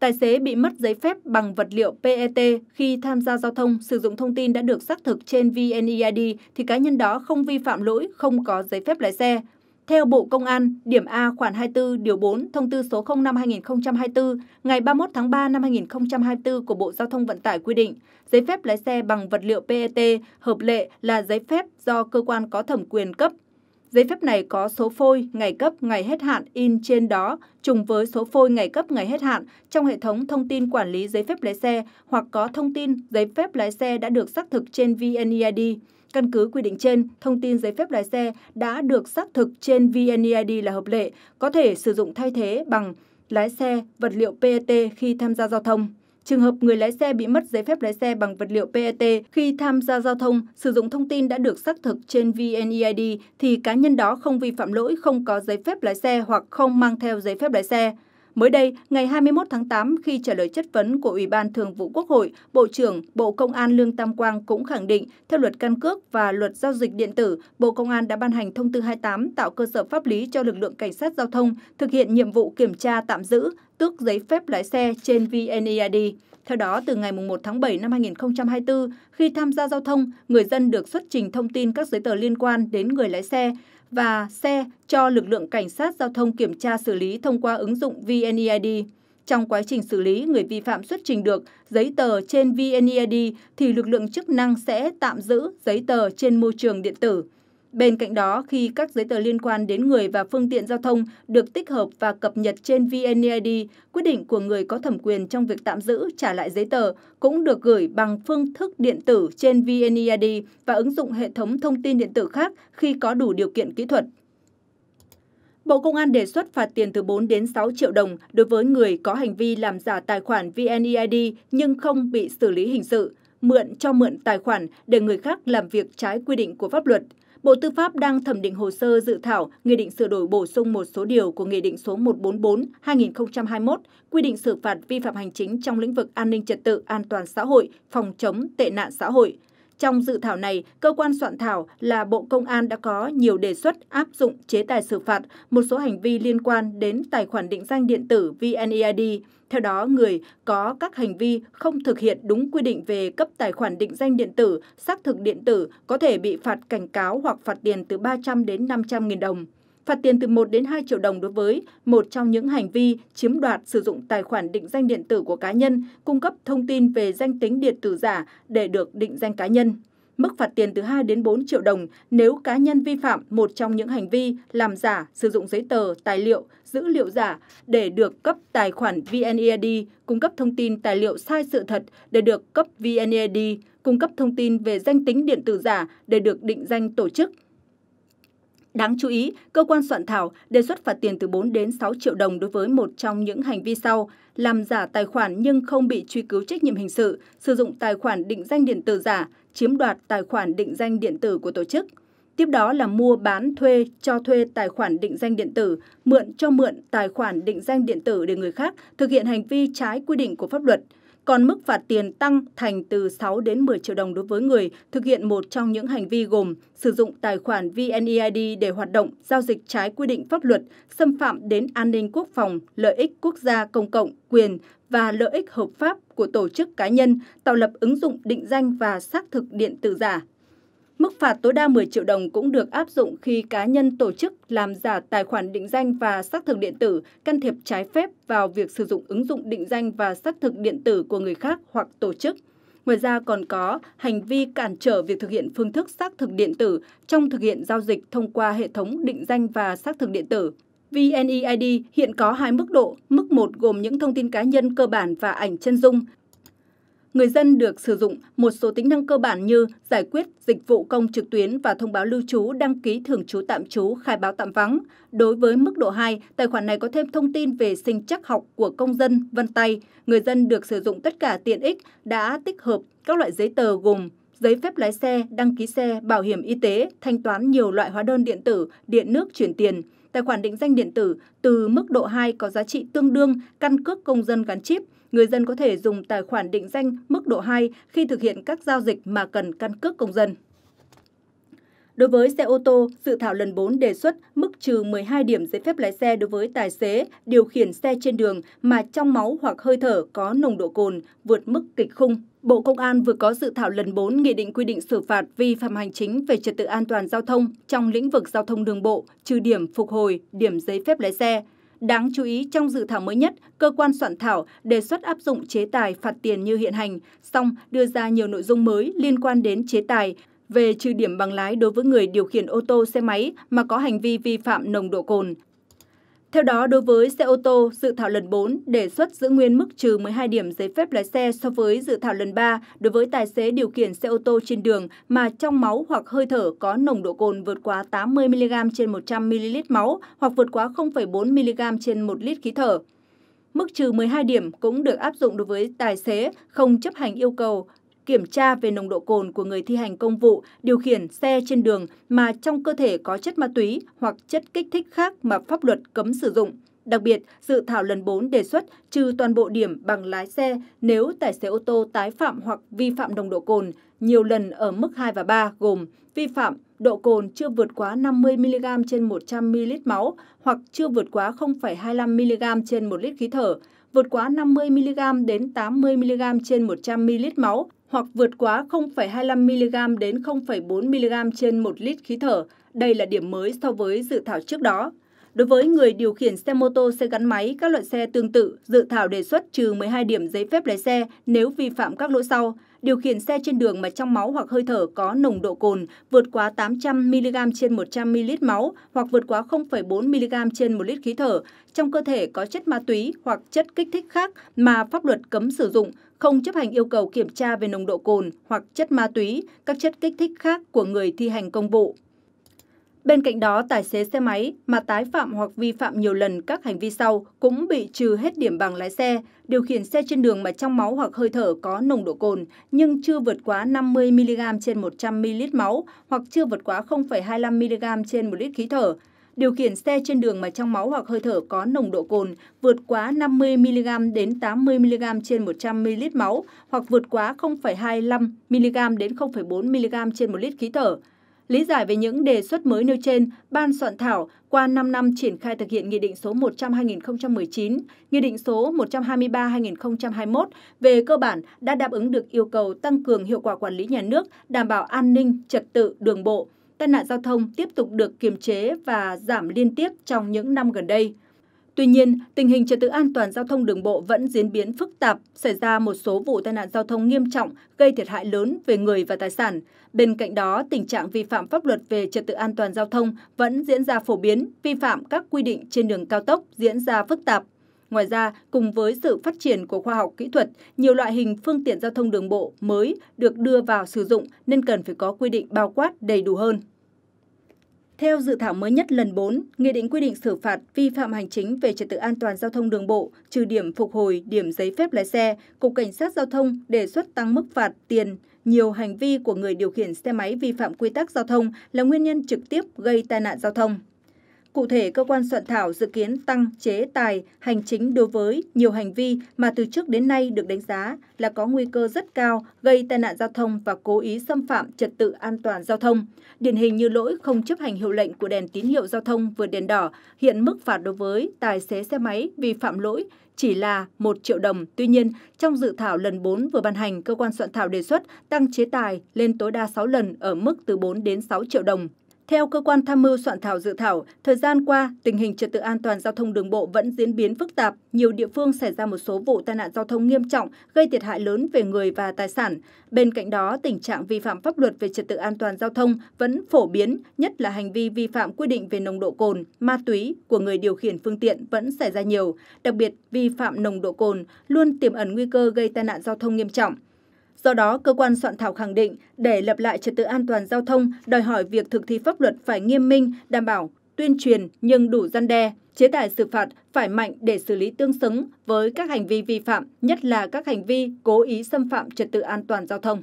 Tài xế bị mất giấy phép bằng vật liệu PET khi tham gia giao thông sử dụng thông tin đã được xác thực trên VNEID thì cá nhân đó không vi phạm lỗi không có giấy phép lái xe. Theo Bộ Công an, điểm A khoản 24 điều 4 thông tư số 05/2024 ngày 31 tháng 3 năm 2024 của Bộ Giao thông Vận tải quy định, giấy phép lái xe bằng vật liệu PET hợp lệ là giấy phép do cơ quan có thẩm quyền cấp Giấy phép này có số phôi, ngày cấp, ngày hết hạn in trên đó trùng với số phôi ngày cấp ngày hết hạn trong hệ thống thông tin quản lý giấy phép lái xe hoặc có thông tin giấy phép lái xe đã được xác thực trên VNEID. Căn cứ quy định trên, thông tin giấy phép lái xe đã được xác thực trên VNEID là hợp lệ, có thể sử dụng thay thế bằng lái xe, vật liệu PET khi tham gia giao thông. Trường hợp người lái xe bị mất giấy phép lái xe bằng vật liệu PET khi tham gia giao thông, sử dụng thông tin đã được xác thực trên VNEID thì cá nhân đó không vi phạm lỗi không có giấy phép lái xe hoặc không mang theo giấy phép lái xe. Mới đây, ngày 21 tháng 8, khi trả lời chất vấn của Ủy ban Thường vụ Quốc hội, Bộ trưởng Bộ Công an Lương Tam Quang cũng khẳng định, theo luật căn cước và luật giao dịch điện tử, Bộ Công an đã ban hành thông tư 28 tạo cơ sở pháp lý cho lực lượng cảnh sát giao thông thực hiện nhiệm vụ kiểm tra tạm giữ, tước giấy phép lái xe trên VNEID. Theo đó, từ ngày 1 tháng 7 năm 2024, khi tham gia giao thông, người dân được xuất trình thông tin các giấy tờ liên quan đến người lái xe, và xe cho lực lượng cảnh sát giao thông kiểm tra xử lý thông qua ứng dụng VNEID. Trong quá trình xử lý người vi phạm xuất trình được giấy tờ trên VNEID thì lực lượng chức năng sẽ tạm giữ giấy tờ trên môi trường điện tử. Bên cạnh đó, khi các giấy tờ liên quan đến người và phương tiện giao thông được tích hợp và cập nhật trên VNeid, quyết định của người có thẩm quyền trong việc tạm giữ trả lại giấy tờ cũng được gửi bằng phương thức điện tử trên VNeid và ứng dụng hệ thống thông tin điện tử khác khi có đủ điều kiện kỹ thuật. Bộ Công an đề xuất phạt tiền từ 4 đến 6 triệu đồng đối với người có hành vi làm giả tài khoản VNeid nhưng không bị xử lý hình sự, mượn cho mượn tài khoản để người khác làm việc trái quy định của pháp luật – Bộ Tư pháp đang thẩm định hồ sơ dự thảo Nghị định sửa đổi bổ sung một số điều của Nghị định số 144-2021 quy định xử phạt vi phạm hành chính trong lĩnh vực an ninh trật tự, an toàn xã hội, phòng chống tệ nạn xã hội. Trong dự thảo này, cơ quan soạn thảo là Bộ Công an đã có nhiều đề xuất áp dụng chế tài xử phạt một số hành vi liên quan đến tài khoản định danh điện tử VNEID. Theo đó, người có các hành vi không thực hiện đúng quy định về cấp tài khoản định danh điện tử, xác thực điện tử có thể bị phạt cảnh cáo hoặc phạt tiền từ 300 đến 500 nghìn đồng phạt tiền từ 1 đến 2 triệu đồng đối với một trong những hành vi chiếm đoạt sử dụng tài khoản định danh điện tử của cá nhân, cung cấp thông tin về danh tính điện tử giả để được định danh cá nhân. Mức phạt tiền từ 2 đến 4 triệu đồng nếu cá nhân vi phạm một trong những hành vi làm giả, sử dụng giấy tờ, tài liệu, dữ liệu giả để được cấp tài khoản VNEID cung cấp thông tin tài liệu sai sự thật để được cấp VNEID cung cấp thông tin về danh tính điện tử giả để được định danh tổ chức, Đáng chú ý, cơ quan soạn thảo đề xuất phạt tiền từ 4 đến 6 triệu đồng đối với một trong những hành vi sau, làm giả tài khoản nhưng không bị truy cứu trách nhiệm hình sự, sử dụng tài khoản định danh điện tử giả, chiếm đoạt tài khoản định danh điện tử của tổ chức. Tiếp đó là mua bán, thuê, cho thuê tài khoản định danh điện tử, mượn cho mượn tài khoản định danh điện tử để người khác thực hiện hành vi trái quy định của pháp luật – còn mức phạt tiền tăng thành từ 6 đến 10 triệu đồng đối với người thực hiện một trong những hành vi gồm sử dụng tài khoản VNEID để hoạt động, giao dịch trái quy định pháp luật, xâm phạm đến an ninh quốc phòng, lợi ích quốc gia công cộng, quyền và lợi ích hợp pháp của tổ chức cá nhân, tạo lập ứng dụng định danh và xác thực điện tử giả Mức phạt tối đa 10 triệu đồng cũng được áp dụng khi cá nhân tổ chức làm giả tài khoản định danh và xác thực điện tử, can thiệp trái phép vào việc sử dụng ứng dụng định danh và xác thực điện tử của người khác hoặc tổ chức. Ngoài ra còn có hành vi cản trở việc thực hiện phương thức xác thực điện tử trong thực hiện giao dịch thông qua hệ thống định danh và xác thực điện tử. VNEID hiện có hai mức độ, mức 1 gồm những thông tin cá nhân cơ bản và ảnh chân dung, người dân được sử dụng một số tính năng cơ bản như giải quyết dịch vụ công trực tuyến và thông báo lưu trú, đăng ký thường trú tạm trú, khai báo tạm vắng. Đối với mức độ 2, tài khoản này có thêm thông tin về sinh chắc học của công dân, vân tay. Người dân được sử dụng tất cả tiện ích đã tích hợp các loại giấy tờ gồm giấy phép lái xe, đăng ký xe, bảo hiểm y tế, thanh toán nhiều loại hóa đơn điện tử, điện nước chuyển tiền. Tài khoản định danh điện tử từ mức độ 2 có giá trị tương đương căn cước công dân gắn chip – người dân có thể dùng tài khoản định danh mức độ 2 khi thực hiện các giao dịch mà cần căn cước công dân. Đối với xe ô tô, dự thảo lần 4 đề xuất mức trừ 12 điểm giấy phép lái xe đối với tài xế điều khiển xe trên đường mà trong máu hoặc hơi thở có nồng độ cồn vượt mức kịch khung. Bộ Công an vừa có dự thảo lần 4 nghị định quy định xử phạt vi phạm hành chính về trật tự an toàn giao thông trong lĩnh vực giao thông đường bộ, trừ điểm phục hồi, điểm giấy phép lái xe. Đáng chú ý, trong dự thảo mới nhất, cơ quan soạn thảo đề xuất áp dụng chế tài phạt tiền như hiện hành, song đưa ra nhiều nội dung mới liên quan đến chế tài về trừ điểm bằng lái đối với người điều khiển ô tô xe máy mà có hành vi vi phạm nồng độ cồn. Theo đó, đối với xe ô tô, dự thảo lần 4 đề xuất giữ nguyên mức trừ 12 điểm giấy phép lái xe so với dự thảo lần 3 đối với tài xế điều khiển xe ô tô trên đường mà trong máu hoặc hơi thở có nồng độ cồn vượt quá 80mg trên 100ml máu hoặc vượt quá 0,4mg trên 1 lít khí thở. Mức trừ 12 điểm cũng được áp dụng đối với tài xế không chấp hành yêu cầu kiểm tra về nồng độ cồn của người thi hành công vụ điều khiển xe trên đường mà trong cơ thể có chất ma túy hoặc chất kích thích khác mà pháp luật cấm sử dụng. Đặc biệt, dự thảo lần 4 đề xuất trừ toàn bộ điểm bằng lái xe nếu tài xế ô tô tái phạm hoặc vi phạm nồng độ cồn nhiều lần ở mức 2 và 3 gồm vi phạm độ cồn chưa vượt quá 50 mg trên 100 ml máu hoặc chưa vượt quá 0,25 mg trên 1 lít khí thở, vượt quá 50mg đến 80mg trên 100ml máu hoặc vượt quá 0,25mg đến 0,4mg trên 1 lít khí thở. Đây là điểm mới so với dự thảo trước đó. Đối với người điều khiển xe mô tô, xe gắn máy, các loại xe tương tự, dự thảo đề xuất trừ 12 điểm giấy phép lái xe nếu vi phạm các lỗi sau điều khiển xe trên đường mà trong máu hoặc hơi thở có nồng độ cồn vượt quá 800 mg trên 100 ml máu hoặc vượt quá 0,4 mg trên 1 lít khí thở, trong cơ thể có chất ma túy hoặc chất kích thích khác mà pháp luật cấm sử dụng, không chấp hành yêu cầu kiểm tra về nồng độ cồn hoặc chất ma túy, các chất kích thích khác của người thi hành công vụ. Bên cạnh đó, tài xế xe máy mà tái phạm hoặc vi phạm nhiều lần các hành vi sau cũng bị trừ hết điểm bằng lái xe, điều khiển xe trên đường mà trong máu hoặc hơi thở có nồng độ cồn nhưng chưa vượt quá 50mg trên 100ml máu hoặc chưa vượt quá 0,25mg trên 1 lít khí thở. Điều khiển xe trên đường mà trong máu hoặc hơi thở có nồng độ cồn vượt quá 50mg đến 80mg trên 100ml máu hoặc vượt quá 0,25mg đến 0,4mg trên 1 lít khí thở Lý giải về những đề xuất mới nêu trên, Ban soạn thảo qua 5 năm triển khai thực hiện Nghị định số 100-2019, Nghị định số 123-2021 về cơ bản đã đáp ứng được yêu cầu tăng cường hiệu quả quản lý nhà nước, đảm bảo an ninh, trật tự, đường bộ. Tai nạn giao thông tiếp tục được kiềm chế và giảm liên tiếp trong những năm gần đây. Tuy nhiên, tình hình trật tự an toàn giao thông đường bộ vẫn diễn biến phức tạp, xảy ra một số vụ tai nạn giao thông nghiêm trọng gây thiệt hại lớn về người và tài sản. Bên cạnh đó, tình trạng vi phạm pháp luật về trật tự an toàn giao thông vẫn diễn ra phổ biến, vi phạm các quy định trên đường cao tốc diễn ra phức tạp. Ngoài ra, cùng với sự phát triển của khoa học kỹ thuật, nhiều loại hình phương tiện giao thông đường bộ mới được đưa vào sử dụng nên cần phải có quy định bao quát đầy đủ hơn. Theo dự thảo mới nhất lần 4, Nghị định quy định xử phạt vi phạm hành chính về trật tự an toàn giao thông đường bộ, trừ điểm phục hồi, điểm giấy phép lái xe, Cục Cảnh sát Giao thông đề xuất tăng mức phạt tiền nhiều hành vi của người điều khiển xe máy vi phạm quy tắc giao thông là nguyên nhân trực tiếp gây tai nạn giao thông. Cụ thể, cơ quan soạn thảo dự kiến tăng chế tài hành chính đối với nhiều hành vi mà từ trước đến nay được đánh giá là có nguy cơ rất cao gây tai nạn giao thông và cố ý xâm phạm trật tự an toàn giao thông. Điển hình như lỗi không chấp hành hiệu lệnh của đèn tín hiệu giao thông vượt đèn đỏ, hiện mức phạt đối với tài xế xe máy vi phạm lỗi chỉ là 1 triệu đồng. Tuy nhiên, trong dự thảo lần 4 vừa ban hành, cơ quan soạn thảo đề xuất tăng chế tài lên tối đa 6 lần ở mức từ 4 đến 6 triệu đồng theo cơ quan tham mưu soạn thảo dự thảo, thời gian qua, tình hình trật tự an toàn giao thông đường bộ vẫn diễn biến phức tạp, nhiều địa phương xảy ra một số vụ tai nạn giao thông nghiêm trọng, gây thiệt hại lớn về người và tài sản. Bên cạnh đó, tình trạng vi phạm pháp luật về trật tự an toàn giao thông vẫn phổ biến, nhất là hành vi vi phạm quy định về nồng độ cồn, ma túy của người điều khiển phương tiện vẫn xảy ra nhiều, đặc biệt vi phạm nồng độ cồn luôn tiềm ẩn nguy cơ gây tai nạn giao thông nghiêm trọng. Do đó, cơ quan soạn thảo khẳng định để lập lại trật tự an toàn giao thông đòi hỏi việc thực thi pháp luật phải nghiêm minh, đảm bảo tuyên truyền nhưng đủ gian đe, chế tài xử phạt phải mạnh để xử lý tương xứng với các hành vi vi phạm, nhất là các hành vi cố ý xâm phạm trật tự an toàn giao thông.